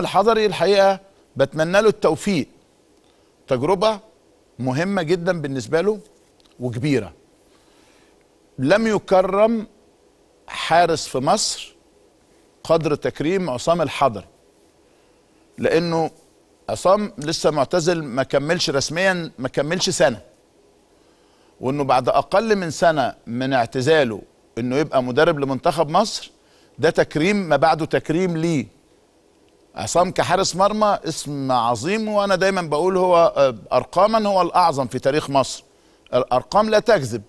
الحضري الحقيقه بتمنى له التوفيق تجربه مهمه جدا بالنسبه له وكبيره لم يكرم حارس في مصر قدر تكريم عصام الحضري لانه عصام لسه معتزل ما كملش رسميا ما كملش سنه وانه بعد اقل من سنه من اعتزاله انه يبقى مدرب لمنتخب مصر ده تكريم ما بعده تكريم ليه عصام كحارس مرمى اسم عظيم وانا دايما بقول هو آه، ارقاما هو الاعظم في تاريخ مصر الارقام لا تكذب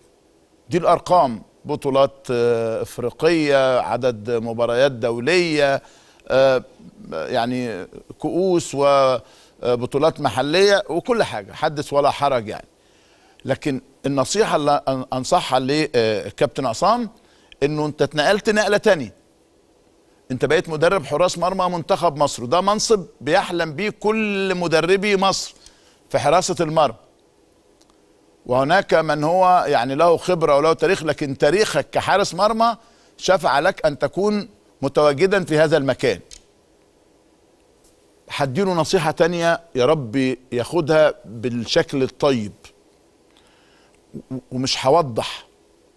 دي الارقام بطولات آه، افريقيه عدد مباريات دوليه آه، يعني كؤوس وبطولات محليه وكل حاجه حدث ولا حرج يعني لكن النصيحه اللي انصحها لكابتن عصام انه انت اتنقلت نقله تانية انت بقيت مدرب حراس مرمى منتخب مصر وده منصب بيحلم بيه كل مدربي مصر في حراسه المرمى وهناك من هو يعني له خبره وله تاريخ لكن تاريخك كحارس مرمى شفع لك ان تكون متواجدا في هذا المكان هديله نصيحه تانية يا رب ياخدها بالشكل الطيب ومش هوضح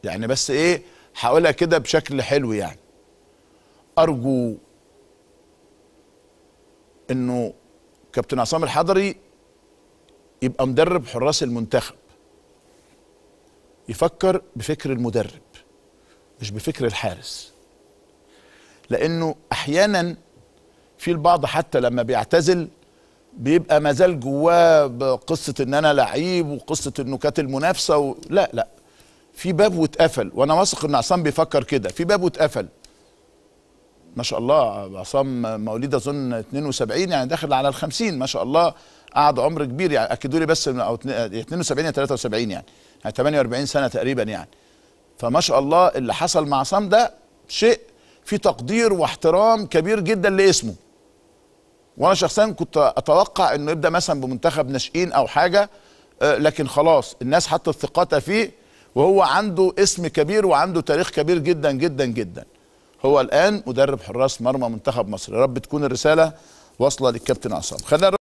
يعني بس ايه هقولها كده بشكل حلو يعني ارجو انه كابتن عصام الحضري يبقى مدرب حراس المنتخب يفكر بفكر المدرب مش بفكر الحارس لانه احيانا في البعض حتى لما بيعتزل بيبقى مازال جواه بقصه ان انا لعيب وقصه انه كانت المنافسه و... لا لا في باب واتقفل وانا واثق ان عصام بيفكر كده في باب واتقفل ما شاء الله عصام مواليد اظن 72 يعني داخل على ال 50 ما شاء الله قعد عمر كبير يعني اكدوا لي بس او 72 يا 73 يعني يعني 48 سنه تقريبا يعني فما شاء الله اللي حصل مع عصام ده شيء في تقدير واحترام كبير جدا لاسمه وانا شخصيا كنت اتوقع انه يبدا مثلا بمنتخب ناشئين او حاجه آه، لكن خلاص الناس حطت ثقتها فيه وهو عنده اسم كبير وعنده تاريخ كبير جدا جدا جدا هو الان مدرب حراس مرمى منتخب مصر يا رب تكون الرساله واصله للكابتن عصام خلينا